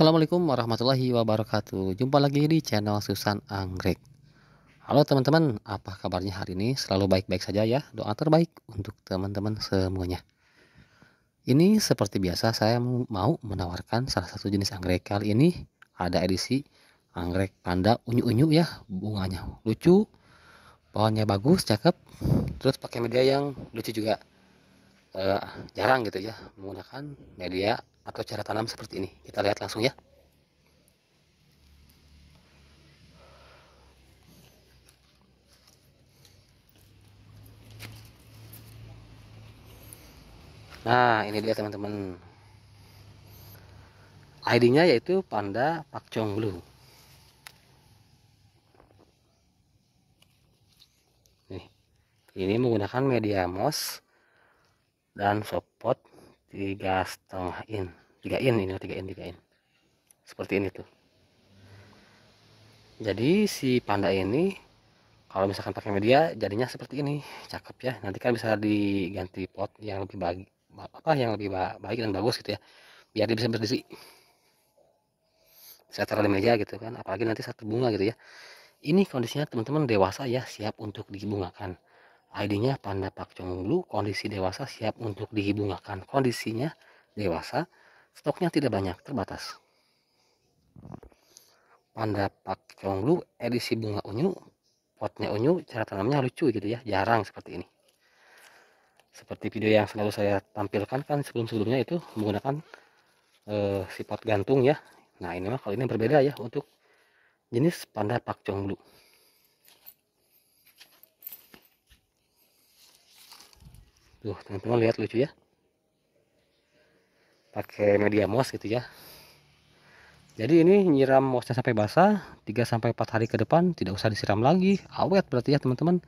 Assalamualaikum warahmatullahi wabarakatuh Jumpa lagi di channel Susan Anggrek Halo teman-teman, apa kabarnya hari ini? Selalu baik-baik saja ya Doa terbaik untuk teman-teman semuanya Ini seperti biasa saya mau menawarkan salah satu jenis anggrek Kali ini ada edisi anggrek panda unyu-unyu ya Bunganya lucu, pohonnya bagus, cakep Terus pakai media yang lucu juga uh, Jarang gitu ya Menggunakan media atau cara tanam seperti ini kita lihat langsung ya nah ini dia teman-teman ID-nya yaitu Panda Pakcong Blue Nih, ini menggunakan media moss dan support tiga setengah in 3N ini 3N 3N seperti ini tuh jadi si panda ini kalau misalkan pakai media jadinya seperti ini cakep ya nanti kan bisa diganti pot yang lebih baik apa yang lebih baik dan bagus gitu ya biar dia bisa berdiri saya taruh di meja gitu kan apalagi nanti satu bunga gitu ya ini kondisinya teman-teman dewasa ya siap untuk dibungakan ID-nya Panda Pak Conglu kondisi dewasa siap untuk dibungakan kondisinya dewasa Stoknya tidak banyak, terbatas. Panda Pak Conglu edisi bunga unyu, potnya unyu, cara tanamnya lucu gitu ya, jarang seperti ini. Seperti video yang selalu saya tampilkan kan sebelum-sebelumnya itu menggunakan eh, sifat gantung ya. Nah ini mah kalau ini berbeda ya untuk jenis panda Pak Conglu. Tuh, teman-teman lihat lucu ya pakai media moss gitu ya jadi ini nyiram mosnya sampai basah 3 4 hari ke depan tidak usah disiram lagi awet berarti ya teman-teman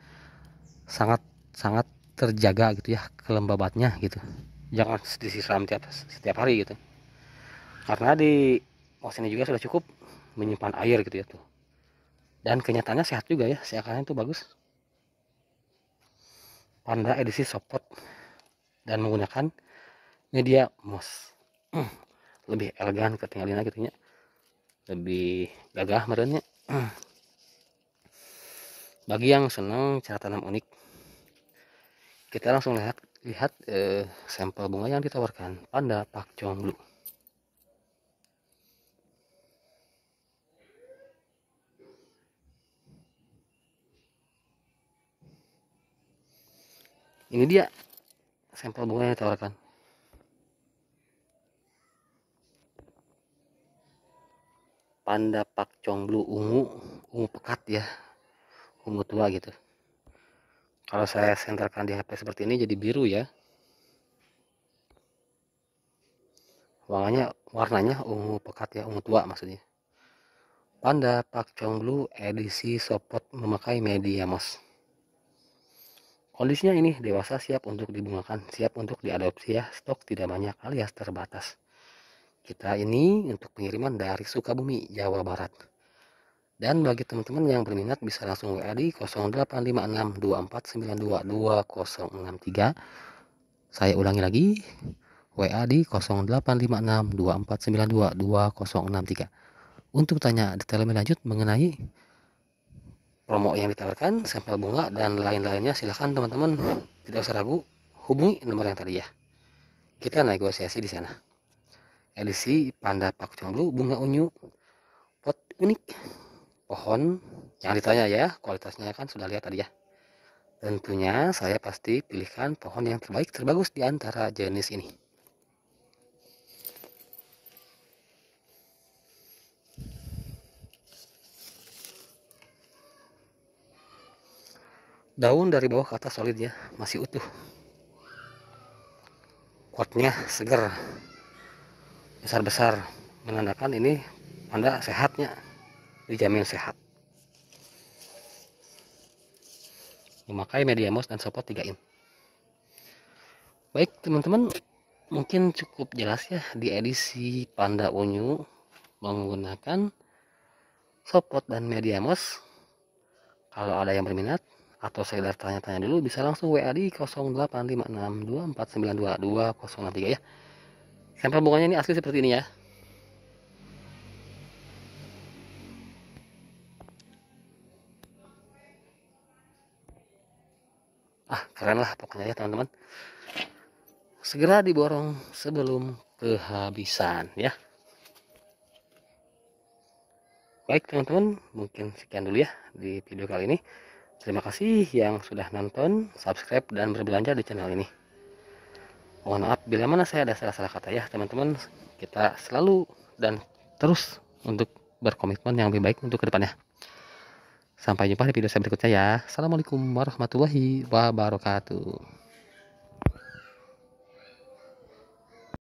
sangat sangat terjaga gitu ya kelembabatnya gitu jangan disiram tiap setiap hari gitu karena di moss ini juga sudah cukup menyimpan air gitu ya tuh dan kenyataannya sehat juga ya seakannya itu bagus Panda edisi Sopot dan menggunakan media moss lebih elegan ketinggalan gitu nya lebih gagah merenya bagi yang senang cara tanam unik kita langsung lihat lihat eh, sampel bunga yang ditawarkan panda Pak Jonglu. Ini dia sampel bunga yang ditawarkan. panda pak comblu ungu ungu pekat ya ungu tua gitu kalau saya senterkan di HP seperti ini jadi biru ya warnanya warnanya ungu pekat ya ungu tua maksudnya panda pak comblu edisi sopot memakai media mos kondisinya ini dewasa siap untuk dibungakan siap untuk diadopsi ya stok tidak banyak alias terbatas kita ini untuk pengiriman dari Sukabumi, Jawa Barat. Dan bagi teman-teman yang berminat bisa langsung WA di 085624922063. Saya ulangi lagi, WA di 085624922063. Untuk tanya detail lebih lanjut mengenai promo yang ditawarkan, sampel bunga dan lain-lainnya silahkan teman-teman tidak usah ragu hubungi nomor yang tadi ya. Kita negosiasi di sana edisi Panda Pak Conglu bunga unyu pot unik pohon yang ditanya ya kualitasnya kan sudah lihat tadi ya tentunya saya pasti pilihkan pohon yang terbaik terbagus di antara jenis ini daun dari bawah ke atas solid ya masih utuh kuatnya segar besar-besar menandakan ini Anda sehatnya dijamin sehat memakai media mouse dan support 3 in baik teman-teman mungkin cukup jelas ya di edisi Panda Unyu menggunakan support dan media mouse kalau ada yang berminat atau saya tanya-tanya dulu bisa langsung WA di 085624922063 ya sampel bunganya ini asli seperti ini ya ah keren lah pokoknya ya teman-teman segera diborong sebelum kehabisan ya baik teman-teman mungkin sekian dulu ya di video kali ini terima kasih yang sudah nonton subscribe dan berbelanja di channel ini mohon maaf bila mana saya ada salah-salah kata ya teman-teman kita selalu dan terus untuk berkomitmen yang lebih baik untuk kedepannya sampai jumpa di video saya berikutnya ya assalamualaikum warahmatullahi wabarakatuh